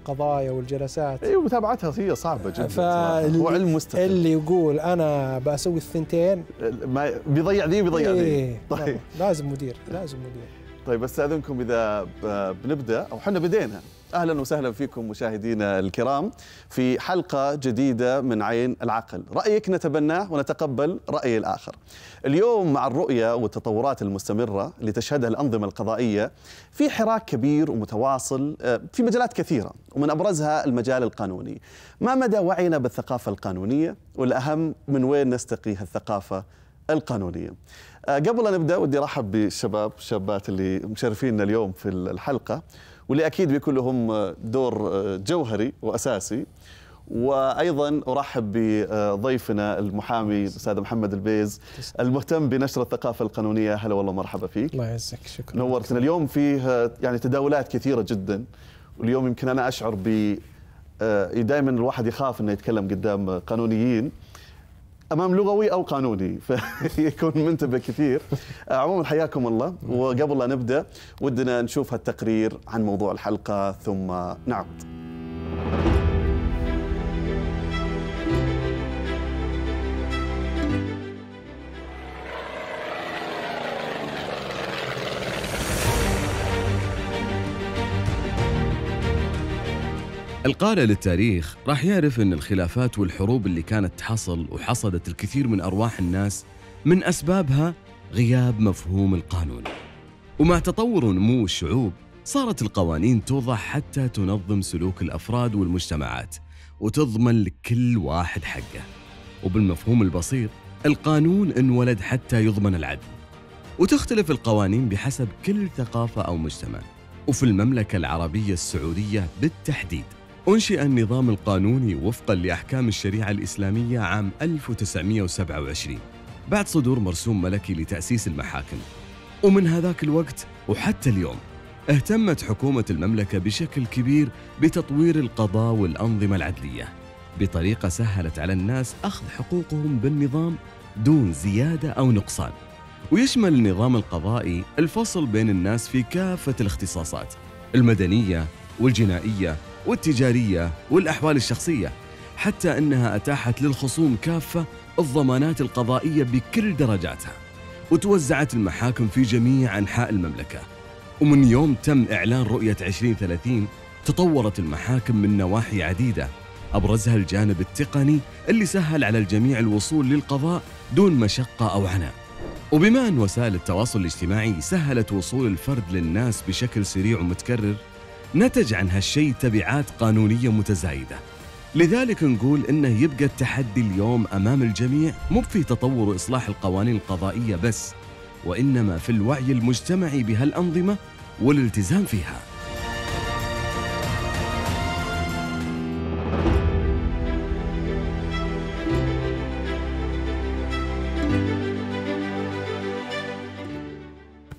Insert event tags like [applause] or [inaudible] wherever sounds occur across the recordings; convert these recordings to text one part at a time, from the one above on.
القضايا والجلسات اي ومتابعتها هي صعبه جدا ف... هو علم مستقل اللي يقول انا بسوي الثنتين ما بيضيع ذي وبيضيع ذي إيه طيب لازم مدير لازم مدير طيب استاذنكم اذا بنبدا او احنا بدينا اهلا وسهلا فيكم مشاهدينا الكرام في حلقه جديده من عين العقل، رايك نتبناه ونتقبل راي الاخر. اليوم مع الرؤيه والتطورات المستمره اللي تشهدها الانظمه القضائيه في حراك كبير ومتواصل آه، في مجالات كثيره ومن ابرزها المجال القانوني. ما مدى وعينا بالثقافه القانونيه والاهم من وين نستقي هالثقافه القانونيه. آه، قبل ان نبدا ودي ارحب بالشباب والشابات اللي مشرفيننا اليوم في الحلقه واللي أكيد بيكون لهم دور جوهري وأساسي وايضا ارحب بضيفنا المحامي الاستاذ محمد البيز المهتم بنشر الثقافه القانونيه هلا والله مرحبا فيك الله يعزك شكرا نورتنا اليوم فيه يعني تداولات كثيره جدا واليوم يمكن انا اشعر ب آه، دائما الواحد يخاف انه يتكلم قدام قانونيين امام لغوي او قانوني [laughs] فيكون منتبه كثير عموما حياكم الله وقبل لا نبدا ودنا نشوف هالتقرير عن موضوع الحلقه ثم نعود القارئ للتاريخ راح يعرف أن الخلافات والحروب اللي كانت تحصل وحصدت الكثير من أرواح الناس من أسبابها غياب مفهوم القانون ومع تطور ونمو الشعوب صارت القوانين توضع حتى تنظم سلوك الأفراد والمجتمعات وتضمن لكل واحد حقه وبالمفهوم البسيط القانون انولد حتى يضمن العدل وتختلف القوانين بحسب كل ثقافة أو مجتمع وفي المملكة العربية السعودية بالتحديد أنشئ النظام القانوني وفقا لأحكام الشريعة الإسلامية عام 1927 بعد صدور مرسوم ملكي لتأسيس المحاكم ومن هذاك الوقت وحتى اليوم اهتمت حكومة المملكة بشكل كبير بتطوير القضاء والأنظمة العدلية بطريقة سهلت على الناس أخذ حقوقهم بالنظام دون زيادة أو نقصان ويشمل النظام القضائي الفصل بين الناس في كافة الاختصاصات المدنية والجنائية والتجارية والأحوال الشخصية حتى أنها أتاحت للخصوم كافة الضمانات القضائية بكل درجاتها وتوزعت المحاكم في جميع أنحاء المملكة ومن يوم تم إعلان رؤية 2030 تطورت المحاكم من نواحي عديدة أبرزها الجانب التقني اللي سهل على الجميع الوصول للقضاء دون مشقة أو عناء وبما أن وسائل التواصل الاجتماعي سهلت وصول الفرد للناس بشكل سريع ومتكرر نتج عن هالشيء تبعات قانونية متزايدة لذلك نقول إنه يبقى التحدي اليوم أمام الجميع مو في تطور وإصلاح القوانين القضائية بس وإنما في الوعي المجتمعي بهالأنظمة والالتزام فيها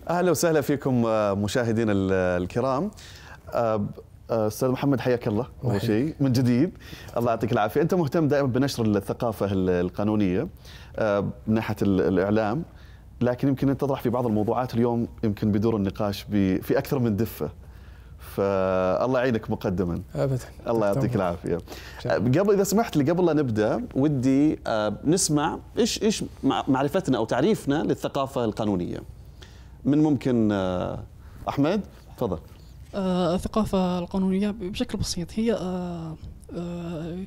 اهلا وسهلا فيكم آه، مشاهدينا الكرام آه، آه، استاذ محمد حياك الله اول شيء من جديد الله يعطيك العافيه انت مهتم دائما بنشر الثقافه القانونيه آه، من ناحيه الاعلام لكن يمكن انت تطرح في بعض الموضوعات اليوم يمكن بدور النقاش في اكثر من دفه فالله يعينك مقدما ابدا الله يعطيك العافيه قبل اذا سمحت لي قبل لا نبدا ودي نسمع ايش ايش معرفتنا او تعريفنا للثقافه القانونيه من ممكن احمد تفضل آه، الثقافة القانونية بشكل بسيط هي آه، آه،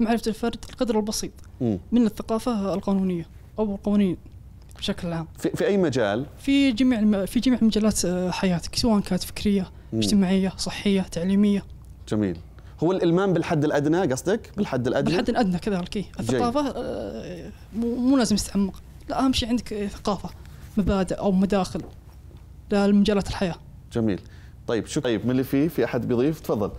معرفة الفرد القدر البسيط من الثقافة القانونية أو القوانين بشكل عام في, في أي مجال؟ في جميع في جميع مجالات حياتك سواء كانت فكرية اجتماعية صحية تعليمية جميل هو الالمام بالحد الادنى قصدك بالحد الادنى بالحد الادنى كذلك إيه. الثقافه مو, لازم تتعمق لا اهم شيء عندك ثقافه مبادئ او مداخل للمجالات الحياه جميل طيب شو طيب من اللي فيه في احد بيضيف تفضل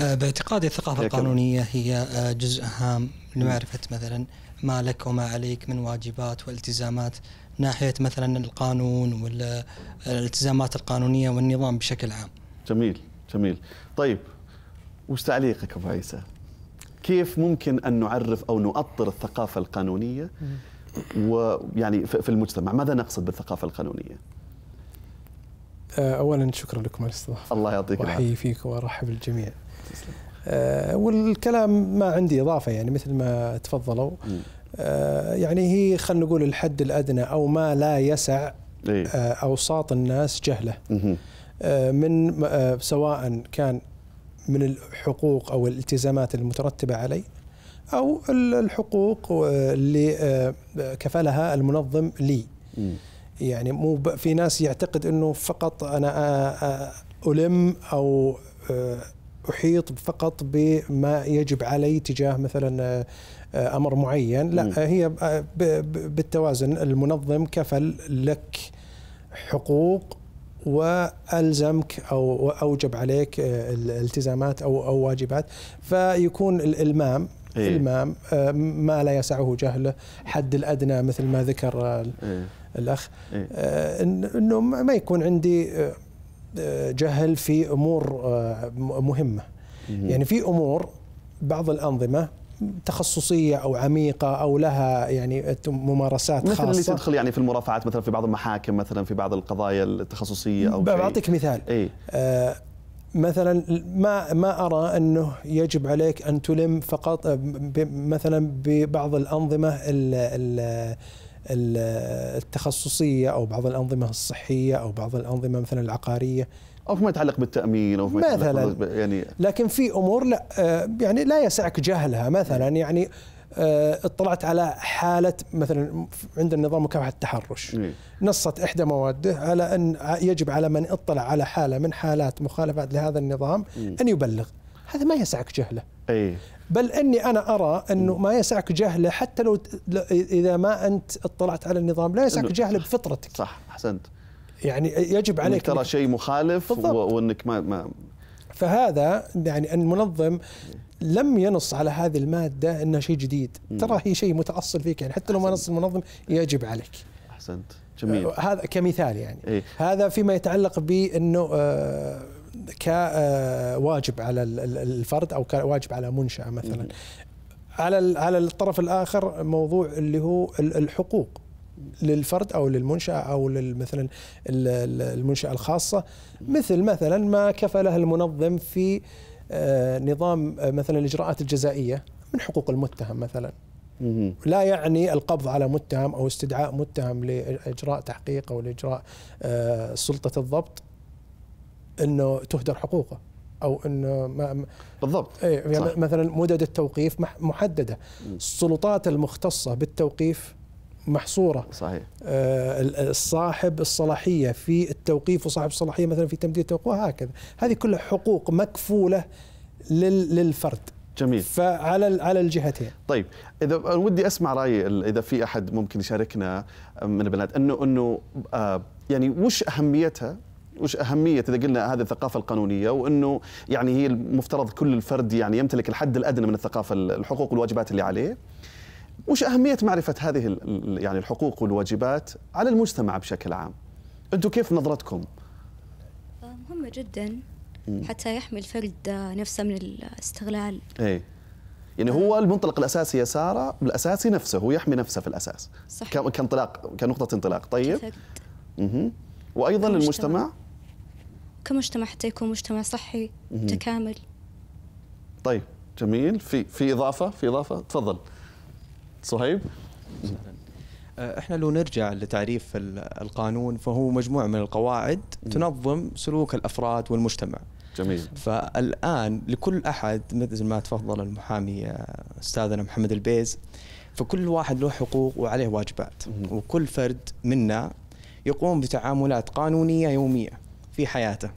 آه، باعتقادي الثقافة القانونية هي آه، جزء هام لمعرفة مثلا ما لك وما عليك من واجبات والتزامات ناحية مثلا القانون والالتزامات آه، القانونية والنظام بشكل عام جميل جميل طيب وش تعليقك أبو عيسى كيف ممكن أن نعرف أو نؤطر الثقافة القانونية ويعني في المجتمع ماذا نقصد بالثقافة القانونية آه، اولا شكرا لكم على الاستضافه الله يعطيك العافيه احيي فيك وارحب الجميع تسلم آه، والكلام ما عندي اضافه يعني مثل ما تفضلوا آه، يعني هي خلينا نقول الحد الادنى او ما لا يسع إيه. آه اوساط الناس جهله من سواء كان من الحقوق او الالتزامات المترتبه عليه او الحقوق اللي كفلها المنظم لي. يعني مو في ناس يعتقد انه فقط انا الم او احيط فقط بما يجب علي تجاه مثلا امر معين لا هي بالتوازن المنظم كفل لك حقوق والزمك او اوجب عليك التزامات او او واجبات فيكون الالمام إيه؟ المام ما لا يسعه جهله حد الادنى مثل ما ذكر إيه؟ الاخ إيه. آه، انه ما يكون عندي آه، آه، جهل في امور مهمه يعني في امور بعض الانظمه تخصصيه او عميقه او لها يعني ممارسات مثل خاصه مثل اللي تدخل يعني في المرافعات مثلا في بعض المحاكم مثلا في بعض القضايا التخصصيه او بعطيك مثال إيه؟ آه مثلا ما ما ارى انه يجب عليك ان تلم فقط مثلا ببعض الانظمه ال ال التخصصيه او بعض الانظمه الصحيه او بعض الانظمه مثلا العقاريه او فيما يتعلق بالتامين او فيما مثلا يعني لكن في امور لا آه، يعني لا يسعك جهلها مثلا نعم. يعني آه، اطلعت على حالة مثلا عندنا نظام مكافحة التحرش إيه. نصت إحدى مواده على أن يجب على من اطلع على حالة من حالات مخالفات لهذا النظام إيه. أن يبلغ هذا ما يسعك جهله أي. بل أني أنا أرى أنه ما يسعك جهله حتى لو إذا ما أنت اطلعت على النظام لا يسعك جهله بفطرتك صح أحسنت يعني يجب عليك ترى شيء مخالف بالضبط. وأنك ما, ما فهذا يعني المنظم لم ينص على هذه الماده انها شيء جديد، ترى هي شيء متاصل فيك يعني حتى لو ما نص المنظم يجب عليك. احسنت جميل هذا كمثال يعني إيه؟ هذا فيما يتعلق بانه آه كواجب آه، على الفرد او كواجب على منشاه مثلا على على الطرف الاخر موضوع اللي هو الحقوق للفرد او للمنشاه او مثلا المنشاه الخاصه مثل مثلا ما كفله المنظم في آه، نظام آه، مثلا الاجراءات الجزائيه من حقوق المتهم مثلا لا يعني القبض على متهم او استدعاء متهم لاجراء تحقيق او لاجراء سلطه الضبط انه تهدر حقوقه او انه ما بالضبط اي يعني صح. مثلا مدد التوقيف محدده السلطات المختصه بالتوقيف محصوره صحيح آه، صاحب الصلاحيه في التوقيف وصاحب الصلاحيه مثلا في تمديد التوقيف وهكذا هذه كلها حقوق مكفوله للفرد جميل فعلى على الجهتين طيب اذا ودي اسمع راي اذا في احد ممكن يشاركنا من البنات انه انه آه، يعني وش اهميتها وش اهميه اذا قلنا هذه الثقافه القانونيه وانه يعني هي المفترض كل الفرد يعني يمتلك الحد الادنى من الثقافه الحقوق والواجبات اللي عليه وش اهميه معرفه هذه يعني الحقوق والواجبات على المجتمع بشكل عام انتم كيف نظرتكم مهمه جدا حتى يحمي الفرد نفسه من الاستغلال ايه يعني هو آه. المنطلق الاساسي يا ساره الاساسي نفسه هو يحمي نفسه في الاساس صح كانطلاق كنقطه انطلاق طيب اها وايضا المجتمع. المجتمع كمجتمع حتى يكون مجتمع صحي متكامل طيب جميل في في اضافه في اضافه تفضل صهيب أه، احنا لو نرجع لتعريف القانون فهو مجموعه من القواعد تنظم سلوك الافراد والمجتمع جميل فالان لكل احد مثل ما تفضل المحامي أه، استاذنا محمد البيز فكل واحد له حقوق وعليه واجبات وكل فرد منا يقوم بتعاملات قانونيه يوميه في حياته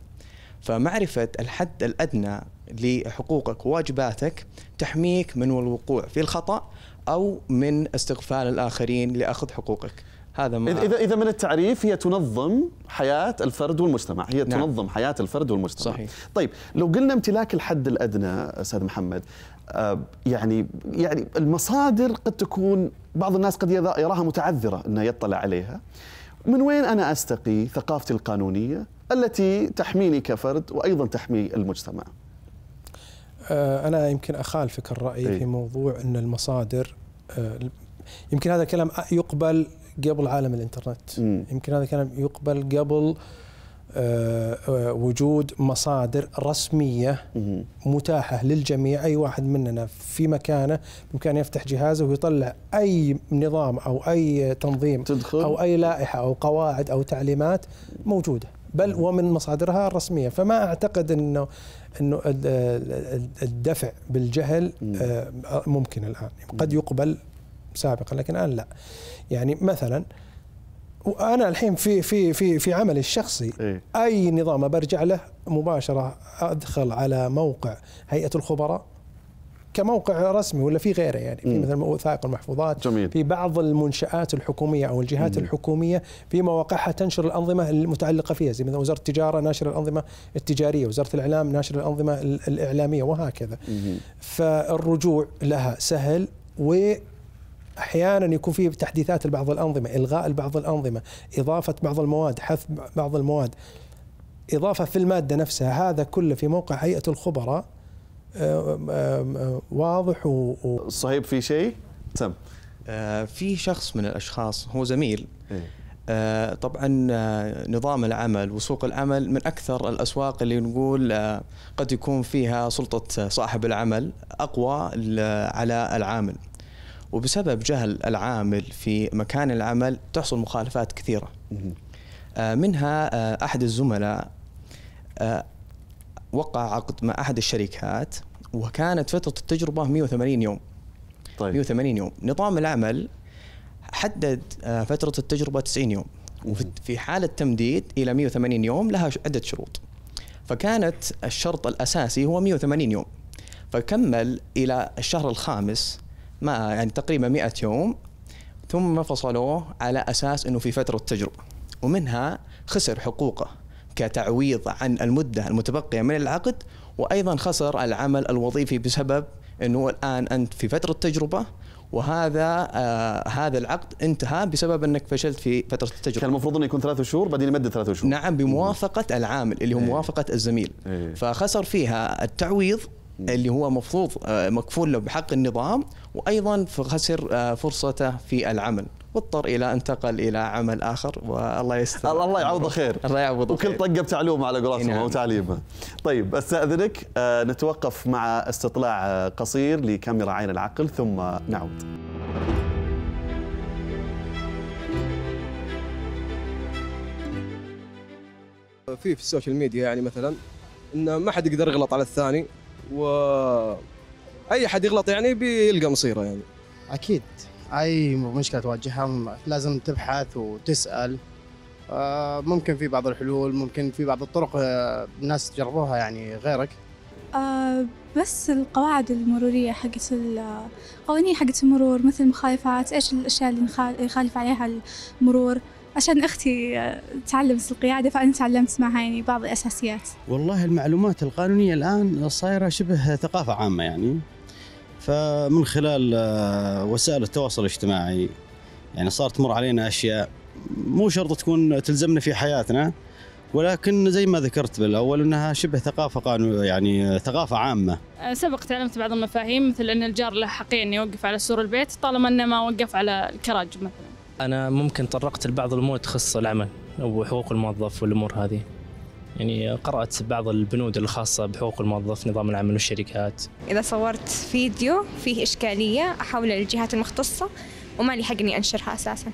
فمعرفة الحد الأدنى لحقوقك وواجباتك تحميك من الوقوع في الخطأ أو من استغفال الآخرين لأخذ حقوقك هذا ما إذا إذا من التعريف هي تنظم حياة الفرد والمجتمع هي نعم. تنظم حياة الفرد والمجتمع صحيح. طيب لو قلنا امتلاك الحد الأدنى أستاذ محمد آه، يعني يعني المصادر قد تكون بعض الناس قد يراها متعذرة أنه يطلع عليها من وين أنا أستقي ثقافتي القانونية التي تحميني كفرد وأيضا تحمي المجتمع آه، أنا يمكن أخالفك الرأي إيه؟ في موضوع أن المصادر آه، يمكن هذا الكلام يقبل قبل عالم الانترنت يمكن هذا الكلام يقبل قبل آه، آه، وجود مصادر رسمية متاحة للجميع أي واحد مننا في مكانه بإمكانه يفتح جهازه ويطلع أي نظام أو أي تنظيم تدخل. أو أي لائحة أو قواعد أو تعليمات موجودة بل ومن مصادرها الرسمية فما أعتقد أنه أنه الدفع بالجهل آه، ممكن الآن قد يقبل سابقا لكن الآن لا يعني مثلا وانا الحين في في في في عملي الشخصي إيه؟ اي نظام برجع له مباشره ادخل على موقع هيئه الخبراء كموقع رسمي ولا في غيره يعني في مثلا وثائق المحفوظات جميل. في بعض المنشآت الحكومية أو الجهات مم. الحكومية في مواقعها تنشر الأنظمة المتعلقة فيها زي مثلا وزارة التجارة ناشر الأنظمة التجارية وزارة الإعلام ناشر الأنظمة الإعلامية وهكذا مم. فالرجوع لها سهل و احيانا يكون فيه تحديثات لبعض الانظمه، الغاء بعض الانظمه، اضافه بعض المواد، حذف بعض المواد. اضافه في الماده نفسها، هذا كله في موقع هيئه الخبراء آه، آه، آه، واضح و صهيب في شيء؟ تم في شخص من الاشخاص هو زميل إيه. طبعا نظام العمل وسوق العمل من اكثر الاسواق اللي نقول قد يكون فيها سلطه صاحب العمل اقوى على العامل وبسبب جهل العامل في مكان العمل تحصل مخالفات كثيرة آه، منها آه، أحد الزملاء آه، وقع عقد مع أحد الشركات وكانت فترة التجربة 180 يوم طيب 180 يوم نظام العمل حدد فترة التجربة 90 يوم وفي حالة تمديد إلى 180 يوم لها عدة شروط فكانت الشرط الأساسي هو 180 يوم فكمل إلى الشهر الخامس ما يعني تقريبا 100 يوم ثم فصلوه على اساس انه في فتره تجربه ومنها خسر حقوقه كتعويض عن المده المتبقيه من العقد وايضا خسر العمل الوظيفي بسبب انه الان انت في فتره تجربه وهذا آه هذا العقد انتهى بسبب انك فشلت في فتره التجربه كان المفروض انه يكون ثلاثة شهور بعدين يمدد ثلاثة شهور نعم بموافقه العامل اللي هو ايه. موافقه الزميل ايه. فخسر فيها التعويض اللي هو مفروض آه، مكفول له بحق النظام وايضا خسر آه، فرصته في العمل واضطر الى انتقل الى عمل اخر والله يستر الله يعوضه خير الله يعوضه وكل طقه بتعلومه على قولتهم نعم. او تعليمه طيب استاذنك آه، نتوقف مع استطلاع قصير لكاميرا عين العقل ثم نعود في في السوشيال ميديا يعني مثلا انه ما حد يقدر يغلط على الثاني و اي حد يغلط يعني بيلقى مصيره يعني اكيد اي مشكله تواجهها لازم تبحث وتسال آه، ممكن في بعض الحلول ممكن في بعض الطرق آه، الناس جربوها يعني غيرك أه بس القواعد المرورية حقت القوانين آه، حقت المرور مثل المخالفات إيش الأشياء اللي يخالف عليها المرور عشان أختي تعلمت القيادة فأنا تعلمت معها يعني بعض الأساسيات والله المعلومات القانونية الآن صايرة شبه ثقافة عامة يعني فمن خلال آه، وسائل التواصل الاجتماعي يعني صارت تمر علينا أشياء مو شرط تكون تلزمنا في حياتنا ولكن زي ما ذكرت بالاول انها شبه ثقافه قانون يعني ثقافه عامه. آه، سبق تعلمت بعض المفاهيم مثل ان الجار له حقيقه يوقف على سور البيت طالما انه ما وقف على الكراج مثلا. أنا ممكن تطرقت لبعض الأمور تخص العمل وحقوق الموظف والأمور هذه يعني قرأت بعض البنود الخاصة بحقوق الموظف نظام العمل والشركات إذا صورت فيديو فيه إشكالية أحول للجهات المختصة وما لي حق إني أنشرها أساساً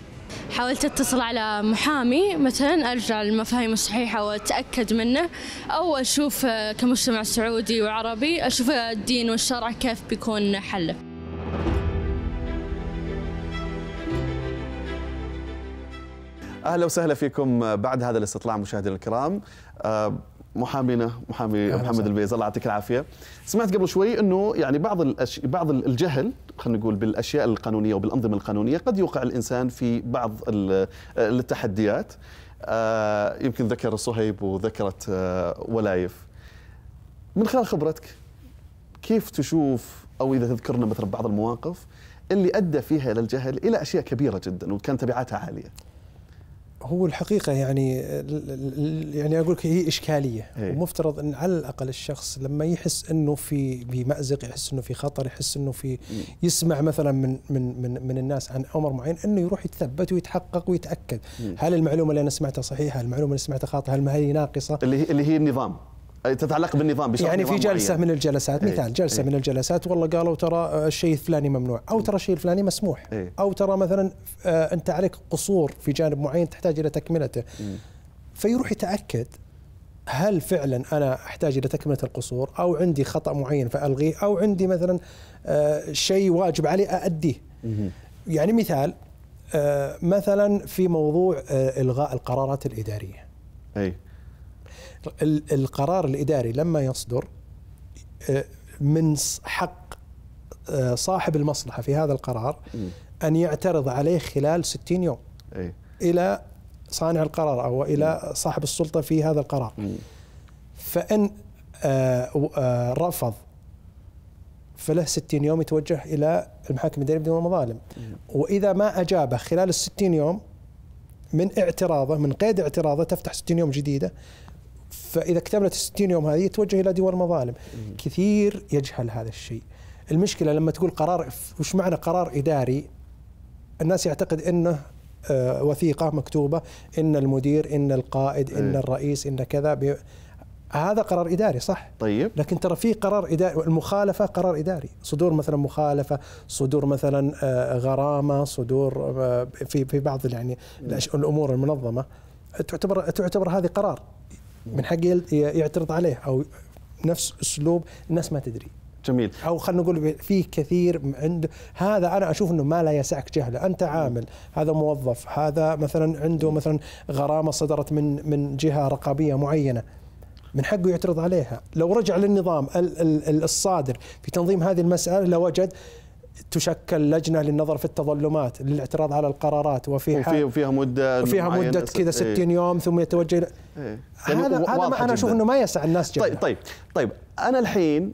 حاولت اتصل على محامي مثلا ارجع للمفاهيم الصحيحه واتاكد منه او اشوف كمجتمع سعودي وعربي اشوف الدين والشرع كيف بيكون حله اهلا وسهلا فيكم بعد هذا الاستطلاع مشاهدينا الكرام آه، محامينا محامي محمد البيز الله يعطيك العافيه سمعت قبل شوي انه يعني بعض الأش... بعض الجهل خلينا نقول بالاشياء القانونيه وبالانظمه القانونيه قد يوقع الانسان في بعض آه، التحديات آه، يمكن ذكر صهيب وذكرت ولايف من خلال خبرتك كيف تشوف او اذا تذكرنا مثلا بعض المواقف اللي ادى فيها الى الجهل الى اشياء كبيره جدا وكان تبعاتها عاليه هو الحقيقة يعني يعني أقول لك هي إشكالية هي. إيه. ومفترض أن على الأقل الشخص لما يحس أنه في بمأزق يحس أنه في خطر يحس أنه في يسمع مثلا من من من, من الناس عن أمر معين أنه يروح يتثبت ويتحقق ويتأكد هل المعلومة اللي أنا سمعتها صحيحة هل المعلومة اللي سمعتها خاطئة هل ما هي ناقصة اللي هي, اللي هي النظام تتعلق بالنظام بشكل يعني في جلسه معين. من الجلسات إيه، مثال جلسه ايه من الجلسات والله قالوا ترى الشيء الفلاني ممنوع او ترى الشيء الفلاني مسموح ايه او ترى مثلا آه، انت عليك قصور في جانب معين تحتاج الى تكملته فيروح يتاكد هل فعلا انا احتاج الى تكمله القصور او عندي خطا معين فالغيه او عندي مثلا آه، شيء واجب علي ااديه يعني مثال آه، مثلا في موضوع الغاء القرارات الاداريه اي القرار الاداري لما يصدر آه، من حق آه، صاحب المصلحه في هذا القرار ان يعترض عليه خلال 60 يوم أي. الى صانع القرار او الى صاحب السلطه في هذا القرار فان آه، رفض فله 60 يوم يتوجه الى المحاكم الاداريه بدون مظالم واذا ما اجابه خلال ال 60 يوم من اعتراضه من قيد اعتراضه تفتح 60 يوم جديده فاذا اكتملت 60 يوم هذه يتوجه الى دول مظالم كثير يجهل هذا الشيء المشكله لما تقول قرار وش معنى قرار اداري الناس يعتقد انه آه، وثيقه مكتوبه ان المدير ان القائد ان إيه. الرئيس ان كذا بي... هذا قرار اداري صح طيب لكن ترى في قرار اداري المخالفه قرار اداري صدور مثلا مخالفه صدور مثلا آه، غرامه صدور آه، في في بعض يعني الامور المنظمه تعتبر تعتبر هذه قرار من حق يعترض عليه او نفس اسلوب الناس ما تدري جميل او خلينا نقول في كثير عنده هذا انا اشوف انه ما لا يسعك جهله انت عامل هذا موظف هذا مثلا عنده مثلا غرامه صدرت من من جهه رقابيه معينه من حقه يعترض عليها لو رجع للنظام الصادر في تنظيم هذه المسألة لوجد لو تشكل لجنه للنظر في التظلمات للاعتراض على القرارات وفيها وفيها مده وفيها مده كذا 60 ايه يوم ثم يتوجه ايه يعني هذا هذا ما انا اشوف انه ما يسع الناس جدا طيب طيب طيب انا الحين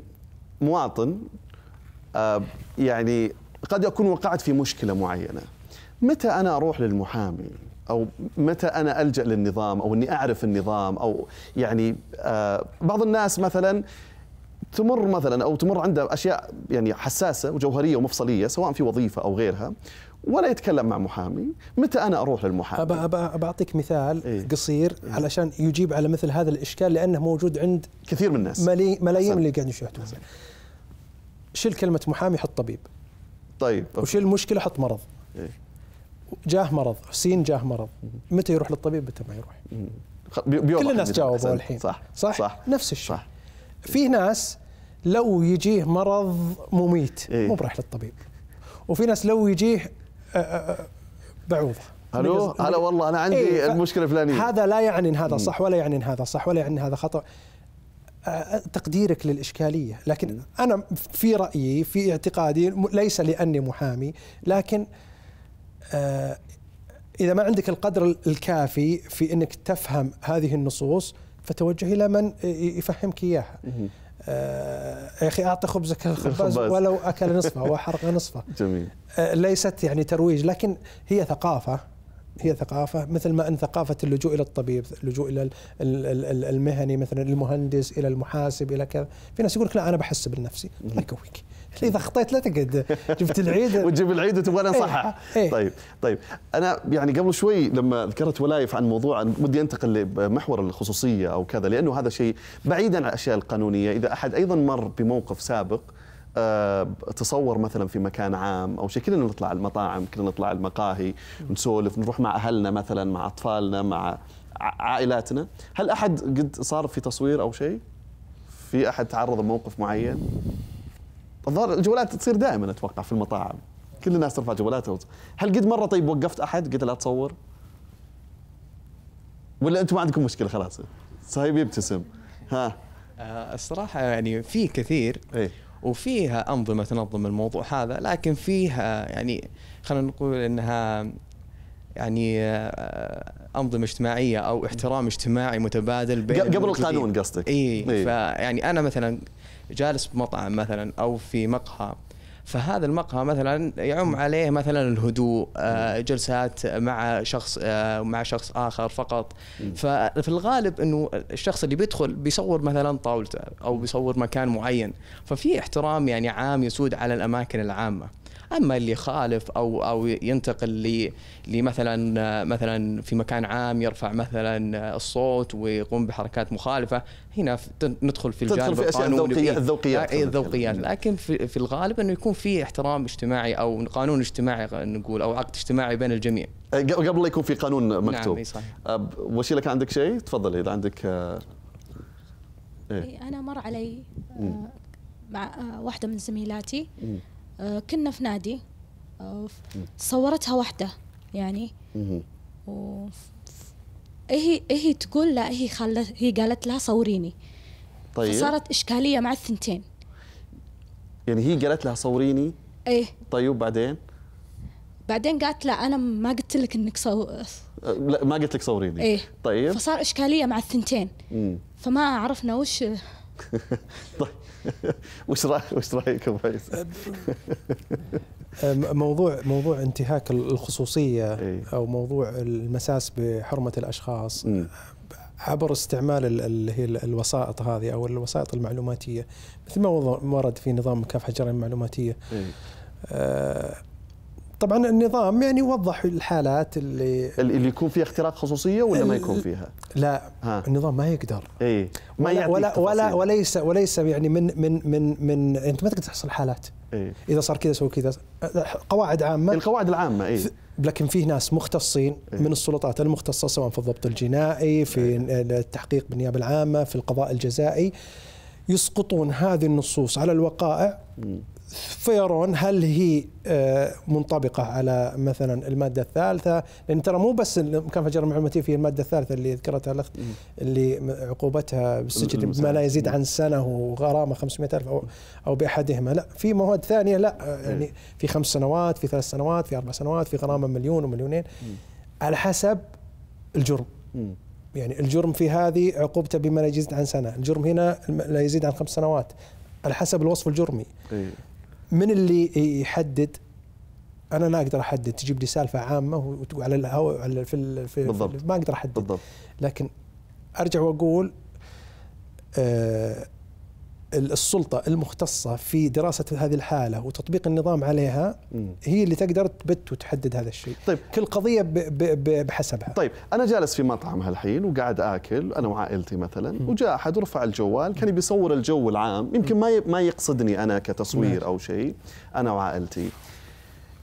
مواطن آه، يعني قد اكون وقعت في مشكله معينه متى انا اروح للمحامي او متى انا الجا للنظام او اني اعرف النظام او يعني آه، بعض الناس مثلا تمر مثلا او تمر عنده اشياء يعني حساسه وجوهريه ومفصليه سواء في وظيفه او غيرها ولا يتكلم مع محامي متى انا اروح للمحامي أبا أبا أبا اعطيك مثال إيه؟ قصير إيه؟ علشان يجيب على مثل هذا الاشكال لانه موجود عند كثير من الناس ملايين اللي قاعدين يشاهدون شيل كلمه محامي حط طبيب طيب, طيب. وشيل المشكله حط مرض إيه؟ جاه مرض حسين جاه مرض متى يروح للطبيب متى ما يروح كل الناس جاوبوا الحين صح صح, صح نفس الشيء صح في ناس لو يجيه مرض مميت إيه؟ مو بروح للطبيب وفي ناس لو يجيه آه، آه، آه، بعوضه الو هلا والله انا عندي إيه المشكله الفلانيه هذا لا يعني ان هذا صح ولا يعني ان هذا صح ولا يعني ان هذا خطا تقديرك للاشكاليه لكن انا في رايي في اعتقادي ليس لاني محامي لكن اذا ما عندك القدر الكافي في انك تفهم هذه النصوص فتوجه الى من يفهمك اياها آه يا اخي اعطي خبزك الخباز [laughs] ولو اكل نصفه وحرق [laughs] نصفه جميل آه ليست يعني ترويج لكن هي ثقافه هي ثقافة مثل ما أن ثقافة اللجوء إلى الطبيب اللجوء إلى المهني مثلا المهندس إلى المحاسب إلى كذا في ناس يقول لك لا أنا بحسب لنفسي الله يقويك [laughs] اذا خطيت لا تقعد جبت العيد [laughs] وتجيب العيد وتبغى نصحح إيه. إيه. طيب طيب انا يعني قبل شوي لما ذكرت ولايف عن موضوع ودي انتقل لمحور الخصوصيه او كذا لانه هذا شيء بعيدا عن الاشياء القانونيه اذا احد ايضا مر بموقف سابق آه، تصور مثلا في مكان عام او شيء كلنا نطلع المطاعم كلنا نطلع المقاهي نسولف نروح مع اهلنا مثلا مع اطفالنا مع عائلاتنا هل احد قد صار في تصوير او شيء في احد تعرض لموقف معين الظاهر الجوالات تصير دائما اتوقع في المطاعم كل الناس ترفع جوالاتها هل قد مره طيب وقفت احد قلت لا تصور ولا انتم ما عندكم مشكله خلاص صايب يبتسم ها آه، الصراحه يعني في كثير إيه؟ وفيها انظمه تنظم الموضوع هذا لكن فيها يعني خلينا نقول انها يعني آه، انظمه اجتماعيه او احترام اجتماعي متبادل بين قبل القانون قصدك اي إيه؟ فيعني انا مثلا جالس بمطعم مثلا او في مقهى فهذا المقهى مثلا يعم عليه مثلا الهدوء آه، جلسات مع شخص آه، مع شخص اخر فقط ففي الغالب انه الشخص اللي بيدخل بيصور مثلا طاولته او بيصور مكان معين ففي احترام يعني عام يسود على الاماكن العامه اما اللي يخالف او او ينتقل لمثلا مثلا في مكان عام يرفع مثلا الصوت ويقوم بحركات مخالفه هنا ندخل في الجانب تدخل في القانوني الذوقيات إيه، الذوقيات إيه، الذوقيات لكن في, في الغالب انه يكون في احترام اجتماعي او قانون اجتماعي نقول او عقد اجتماعي بين الجميع قبل لا يكون في قانون مكتوب نعم وسيله كان عندك شيء تفضلي اذا عندك آه، إيه؟ انا مر علي آه، مع آه، واحده من زميلاتي مم. آه، كنا في نادي آه، صورتها واحدة يعني و هي هي تقول لا هي خلت هي قالت لها صوريني طيب فصارت اشكاليه مع الثنتين يعني هي قالت لها صوريني ايه طيب بعدين بعدين قالت لا انا ما قلت لك انك صو... آه، لا ما قلت لك صوريني ايه طيب فصار اشكاليه مع الثنتين مم. فما عرفنا وش [laughs] طيب [laughs] وش وش رايكم أه، موضوع موضوع انتهاك الخصوصيه إيه. او موضوع المساس بحرمه الاشخاص عبر استعمال اللي هي الوسائط هذه او الوسائط المعلوماتيه مثل ما ورد في نظام مكافحه الجرائم المعلوماتيه إيه. أه، طبعا النظام يعني يوضح الحالات اللي اللي يكون فيها اختراق خصوصيه ولا ما يكون فيها؟ لا ها. النظام ما يقدر اي ما ولا ولا, ولا وليس وليس يعني من من من من انت ما تقدر تحصل حالات إيه؟ اذا صار كذا سوي كذا قواعد عامه القواعد العامه اي لكن فيه ناس مختصين إيه؟ من السلطات المختصه سواء في الضبط الجنائي في إيه؟ التحقيق بالنيابه العامه في القضاء الجزائي يسقطون هذه النصوص على الوقائع فيرون هل هي آه، منطبقة على مثلا المادة الثالثة لأن ترى مو بس كان فجر المعلوماتية في المادة الثالثة اللي ذكرتها الأخت اللي عقوبتها بالسجن ما لا يزيد عن سنة وغرامة 500 ألف أو, أو بأحدهما لا في مواد ثانية لا آه، إيه. يعني في خمس سنوات في ثلاث سنوات في أربع سنوات في غرامة مليون ومليونين على حسب الجرم يعني الجرم في هذه عقوبته بما لا يزيد عن سنة الجرم هنا لا يزيد عن خمس سنوات على حسب الوصف الجرمي إيه. من اللي يحدد انا ما اقدر احدد تجيب لي سالفه عامه وتقول على الهواء على في, في بالضبط. ما اقدر احدد بالضبط. لكن ارجع واقول آه السلطة المختصة في دراسة هذه الحالة وتطبيق النظام عليها هي اللي تقدر تبت وتحدد هذا الشيء طيب كل قضية بحسبها طيب أنا جالس في مطعم هالحين وقاعد آكل أنا وعائلتي مثلا وجاء أحد ورفع الجوال كان بيصور الجو العام يمكن ما ما يقصدني أنا كتصوير أو شيء أنا وعائلتي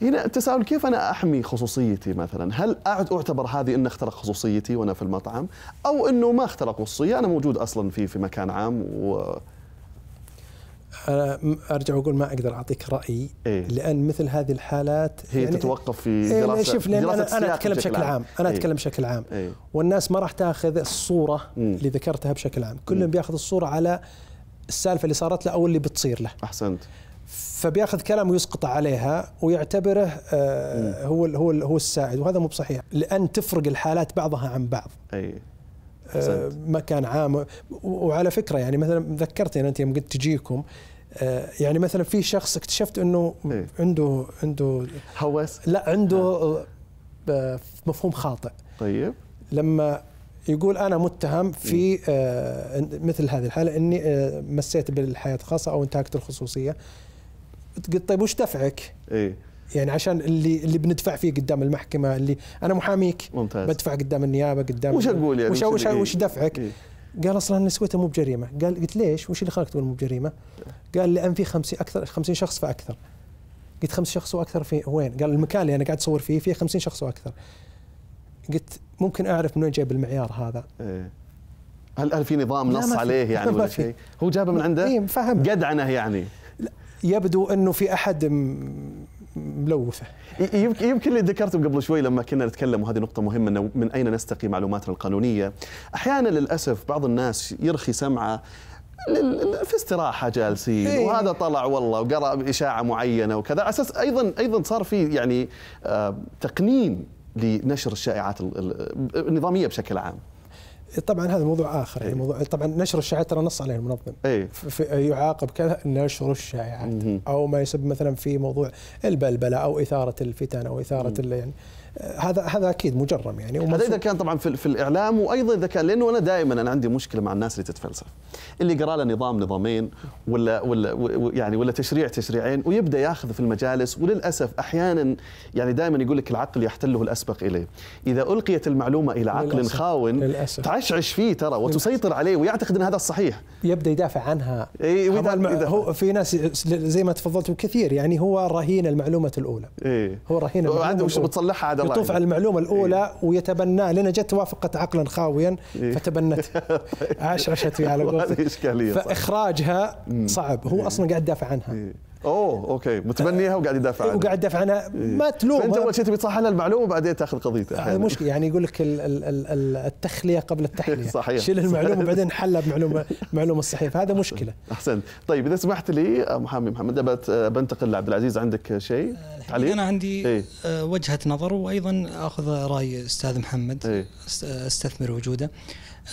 هنا التساؤل كيف انا احمي خصوصيتي مثلا؟ هل اعتبر هذه ان اخترق خصوصيتي وانا في المطعم؟ او انه ما اخترق خصوصيه انا موجود اصلا في في مكان عام و أنا ارجع واقول ما اقدر اعطيك راي إيه؟ لان مثل هذه الحالات هي يعني تتوقف في إيه، دراسه إيه شوف لأن دراسة انا, أنا أتكلم بشكل, عام. انا إيه؟ اتكلم بشكل عام إيه؟ والناس ما راح تاخذ الصوره مم. اللي ذكرتها بشكل عام كلهم بياخذ الصوره على السالفه اللي صارت له او اللي بتصير له احسنت فبياخذ كلام ويسقط عليها ويعتبره آه هو هو هو السائد وهذا مو بصحيح لان تفرق الحالات بعضها عن بعض أي. آه، مكان عام وعلى فكره يعني مثلا ذكرتني انت يوم قلت تجيكم آه، يعني مثلا في شخص اكتشفت انه إيه؟ عنده عنده هوس لا عنده نعم. آه، مفهوم خاطئ طيب لما يقول انا متهم في إيه. آه مثل هذه الحاله اني آه مسيت بالحياه الخاصه او انتهكت الخصوصيه قلت طيب وش دفعك؟ ايه يعني عشان اللي اللي بندفع فيه قدام المحكمه اللي انا محاميك ممتاز بدفع قدام النيابه قدام وش اقول يعني وش وش, وش دفعك؟ إيه؟ قال اصلا اللي سويته مو بجريمه قال قلت ليش وش اللي خلاك تقول مو بجريمه قال لان في 50 اكثر 50 شخص فاكثر قلت 50 شخص واكثر في وين قال المكان اللي انا قاعد اصور فيه فيه 50 شخص واكثر قلت ممكن اعرف من وين جايب المعيار هذا إيه. هل هل في نظام نص عليه يعني ولا شيء هو جابه من عنده اي فهم قدعنه يعني يبدو انه في احد ملوثه. يمكن يمكن اللي ذكرته قبل شوي لما كنا نتكلم وهذه نقطه مهمه انه من اين نستقي معلوماتنا القانونيه؟ احيانا للاسف بعض الناس يرخي سمعه في استراحه جالسين إيه؟ وهذا طلع والله وقرا اشاعه معينه وكذا على اساس ايضا ايضا صار في يعني آه، تقنين لنشر الشائعات النظاميه بشكل عام. طبعا هذا موضوع اخر يعني إيه. موضوع طبعا نشر الشائعات ترى نص عليه المنظم أي. يعاقب كذا نشر الشائعات او ما يسبب مثلا في موضوع البلبله او اثاره الفتن او اثاره يعني هذا هذا اكيد مجرم يعني هذا اذا كان طبعا في, في الاعلام وايضا اذا كان لانه انا دائما انا عندي مشكله مع الناس اللي تتفلسف اللي قرا له نظام نظامين ولا ولا يعني ولا تشريع تشريعين ويبدا ياخذ في المجالس وللاسف احيانا يعني دائما يقول لك العقل يحتله الاسبق اليه اذا القيت المعلومه الى عقل للأسف. خاون للأسف. تعشعش فيه ترى وتسيطر عليه ويعتقد ان هذا الصحيح يبدا يدافع عنها إيه إذا هو في ناس زي ما تفضلتوا كثير يعني هو رهين المعلومه الاولى إيه هو رهين المعلومه عنده وش بتصلحها عاد يطوف على المعلومه الاولى إيه؟ ويتبناه لان جت وافقت عقلا خاويا إيه؟ فتبنت [laughs] عاش عشت على قولتك فاخراجها صعب هو إيه؟ اصلا قاعد يدافع عنها إيه؟ اوه اوكي متبنيها وقاعد يدافع عنها وقاعد يدافع عنها إيه. ما تلوم انت اول شيء تبي تصحح له المعلومه وبعدين تاخذ قضيته هذه مشكله يعني يقول لك التخليه قبل التحليه [laughs] صحيح شيل المعلومه وبعدين حلها بمعلومه المعلومه الصحيحه فهذا مشكله احسنت طيب اذا سمحت لي محامي محمد بنتقل لعبد العزيز عندك شيء علي؟ انا عندي ايه؟ آه، وجهه نظر وايضا اخذ راي استاذ محمد ايه؟ استثمر وجوده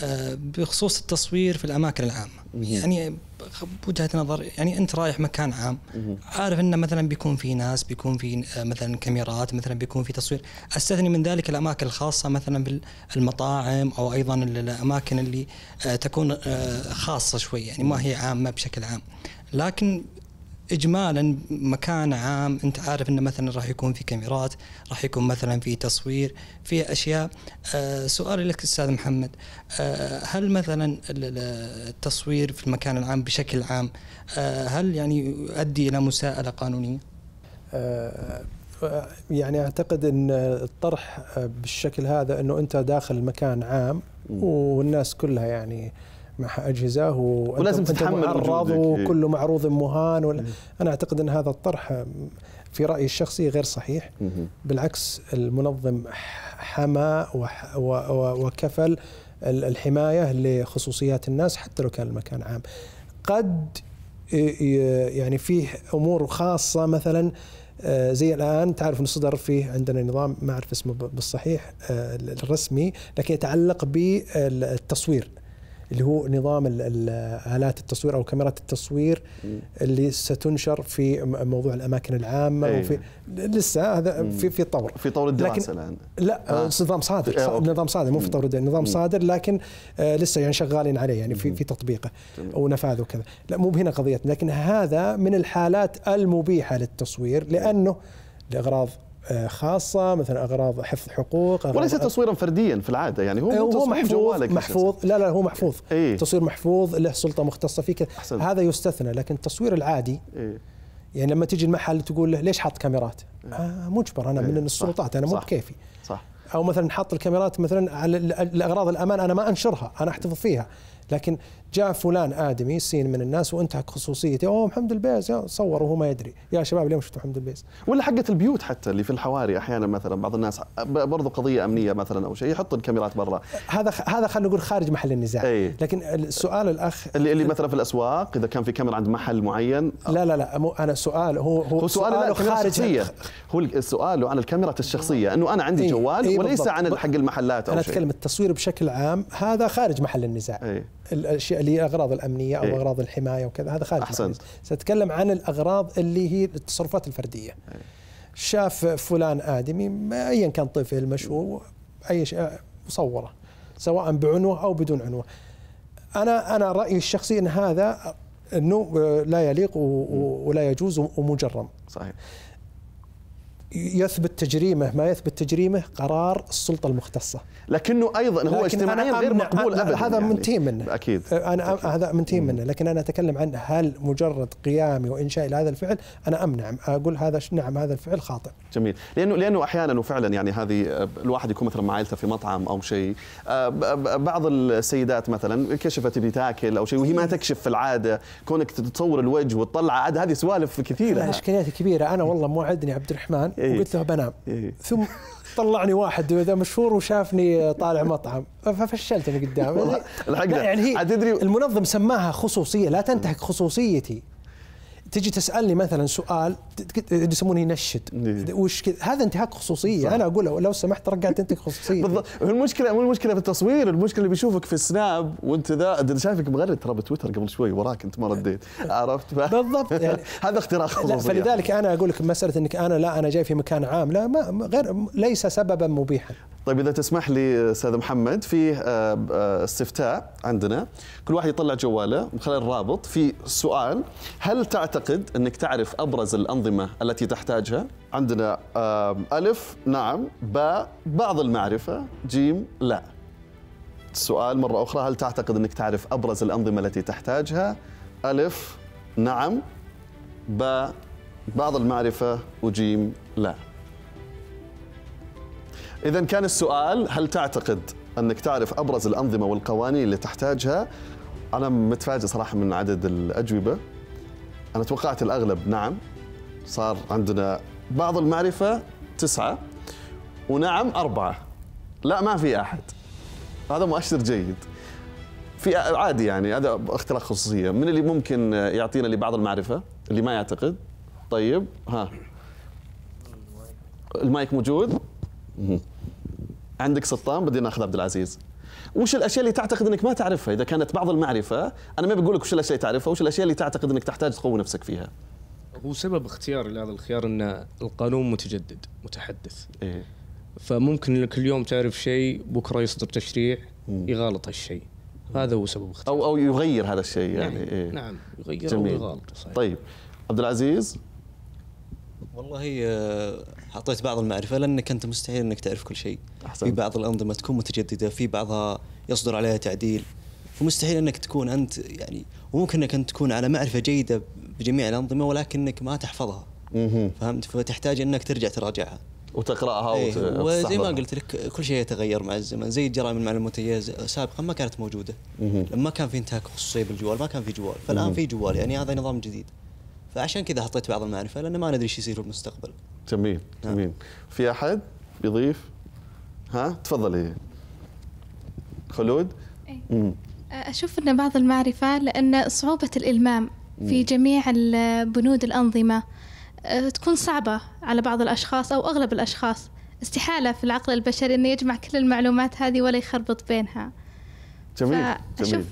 آه، بخصوص التصوير في الاماكن العامه يعني بوجهه نظر يعني انت رايح مكان عام عارف انه مثلا بيكون في ناس بيكون في آه، مثلا كاميرات مثلا بيكون في تصوير استثني من ذلك الاماكن الخاصه مثلا بالمطاعم او ايضا الاماكن اللي آه، تكون آه، خاصه شوي يعني ما هي عامه بشكل عام لكن اجمالا مكان عام انت عارف انه مثلا راح يكون في كاميرات راح يكون مثلا في تصوير في اشياء أه سؤالي لك استاذ محمد أه هل مثلا التصوير في المكان العام بشكل عام أه هل يعني يؤدي الى مساءله قانونيه آه، يعني اعتقد ان الطرح بالشكل هذا انه انت داخل مكان عام والناس كلها يعني مع اجهزه ولازم تتحمل معرض وكله معروض مهان ولا انا اعتقد ان هذا الطرح في رايي الشخصي غير صحيح بالعكس المنظم حمى وكفل الحمايه لخصوصيات الناس حتى لو كان المكان عام قد يعني فيه امور خاصه مثلا آه، زي الان تعرف ان صدر فيه عندنا نظام ما اعرف اسمه بالصحيح آه، الرسمي لكن يتعلق بالتصوير اللي هو نظام الآلات التصوير او كاميرات التصوير اللي ستنشر في موضوع الاماكن العامه أيه. وفي لسه هذا في في طور في طور الدراسه الان لا آه. آه، نظام صادر آه. نظام صادر مو في طور الدراسه نظام صادر لكن آه لسه يعني شغالين عليه يعني في في تطبيقه او نفاذه وكذا لا مو بهنا قضيتنا لكن هذا من الحالات المبيحه للتصوير لانه لاغراض آه، خاصة مثلا أغراض حفظ حقوق أغراض وليس تصويرا فرديا في العادة يعني هو, إيه، هو محفوظ جوالك محفوظ لا لا هو محفوظ إيه؟ تصوير محفوظ له سلطة مختصة فيه هذا يستثنى لكن التصوير العادي إيه؟ يعني لما تجي المحل تقول له ليش حاط كاميرات؟ إيه؟ آه مجبر أنا إيه؟ من السلطات أنا مو بكيفي صح أو مثلا حاط الكاميرات مثلا على الأغراض الأمان أنا ما أنشرها أنا أحتفظ فيها لكن جاء فلان ادمي سين من الناس وانتهك خصوصيتي اوه محمد البيز صور وهو ما يدري يا شباب اليوم شفتوا محمد البيز ولا حقه البيوت حتى اللي في الحواري احيانا مثلا بعض الناس برضو قضيه امنيه مثلا او شيء يحط الكاميرات برا هذا هذا خلينا نقول خارج محل النزاع أي. لكن السؤال الاخ اللي, اللي مثلا في الاسواق اذا كان في كاميرا عند محل معين لا لا لا مو انا سؤال هو هو, هو سؤال سؤاله خارج هو السؤال عن الكاميرا الشخصيه انه انا عندي إيه؟ جوال إيه وليس بالضبط. عن حق المحلات او شيء انا اتكلم التصوير بشكل عام هذا خارج محل النزاع أي. الاشياء اللي هي الاغراض الامنيه او إيه؟ اغراض الحمايه وكذا هذا خارج احسنت ساتكلم عن الاغراض اللي هي التصرفات الفرديه إيه؟ شاف فلان ادمي ايا كان طفل مشهور اي شيء مصوره سواء بعنوه او بدون عنوه انا انا رايي الشخصي ان هذا انه آه، لا يليق ولا يجوز ومجرم صحيح يثبت تجريمه ما يثبت تجريمه قرار السلطه المختصه لكنه ايضا هو اجتماعيا غير مقبول ابدا هذا يعني منتهي منه اكيد انا أكيد. هذا منتهي منه لكن انا اتكلم عن هل مجرد قيامي وانشائي لهذا الفعل انا امنع اقول هذا نعم هذا الفعل خاطئ جميل لانه لانه احيانا وفعلا يعني هذه آه، الواحد يكون مثلا مع عائلته في مطعم او شيء آه، بعض السيدات مثلا كشفت بتاكل او شيء وهي ما تكشف في العاده كونك تتصور الوجه وتطلع عاد هذه سوالف كثيره اشكاليات كبيره انا والله موعدني عبد الرحمن إيه. وقلت له بنام إيه. ثم طلعني واحد ذا مشهور وشافني طالع مطعم ففشلت انا قدامه لا يعني هي المنظم سماها خصوصيه لا تنتهك خصوصيتي تجي تسالني مثلا سؤال يسمونه ينشد إيه. وش كذا هذا انتهاك خصوصيه صح. انا اقول لو سمحت رجعت انت خصوصيه بالضبط المشكله مو المشكله في التصوير المشكله اللي بيشوفك في السناب وانت ذا شايفك مغرد ترى بتويتر قبل شوي وراك انت ما رديت عرفت بالضبط يعني [laughs] هذا اختراق خصوصيه فلذلك انا اقول لك مساله انك انا لا انا جاي في مكان عام لا ما غير ليس سببا مبيحا طيب اذا تسمح لي استاذ محمد في آه، آه، استفتاء عندنا كل واحد يطلع جواله من خلال الرابط في سؤال هل تعتقد انك تعرف ابرز الانظمه التي تحتاجها عندنا الف نعم باء بعض المعرفه جيم لا السؤال مره اخرى هل تعتقد انك تعرف ابرز الانظمه التي تحتاجها الف نعم باء بعض المعرفه وجيم لا إذا كان السؤال هل تعتقد أنك تعرف أبرز الأنظمة والقوانين اللي تحتاجها أنا متفاجئ صراحة من عدد الأجوبة أنا توقعت الأغلب نعم صار عندنا بعض المعرفة تسعة ونعم أربعة لا ما في أحد هذا مؤشر جيد في عادي يعني هذا اختلاف خصوصية من اللي ممكن يعطينا اللي بعض المعرفة اللي ما يعتقد طيب ها المايك موجود عندك سلطان بدي ناخذ عبد العزيز وش الاشياء اللي تعتقد انك ما تعرفها اذا كانت بعض المعرفه انا ما بقول لك وش الاشياء اللي تعرفها وش الاشياء اللي تعتقد انك تحتاج تقوي نفسك فيها هو سبب اختياري لهذا الخيار ان القانون متجدد متحدث إيه؟ فممكن انك اليوم تعرف شيء بكره يصدر تشريع يغالط هالشيء هذا هو سبب اختياري او او يغير هذا الشيء يعني نعم, إيه؟ نعم يغير جميل. او يغالط صحيح. طيب عبد العزيز والله حطيت آه، بعض المعرفه لانك انت مستحيل انك تعرف كل شيء أحسن. في بعض الانظمه تكون متجدده في بعضها يصدر عليها تعديل فمستحيل انك تكون انت يعني وممكن انك انت تكون على معرفه جيده بجميع الانظمه ولكنك ما تحفظها مه. فهمت فتحتاج انك ترجع تراجعها وتقراها ايه وزي ما قلت لك كل شيء يتغير مع الزمن زي الجرائم المعلوماتيه سابقا ما كانت موجوده مه. لما كان في انتهاك خصوصيه بالجوال ما كان في جوال فالان مه. في جوال يعني هذا نظام جديد فعشان كذا حطيت بعض المعرفه لان ما ندري ايش يصير في المستقبل. جميل نعم. جميل في احد يضيف؟ ها تفضلي. خلود؟ اي اشوف ان بعض المعرفه لان صعوبه الالمام في جميع بنود الانظمه تكون صعبه على بعض الاشخاص او اغلب الاشخاص. استحاله في العقل البشري انه يجمع كل المعلومات هذه ولا يخربط بينها. جميل جميل.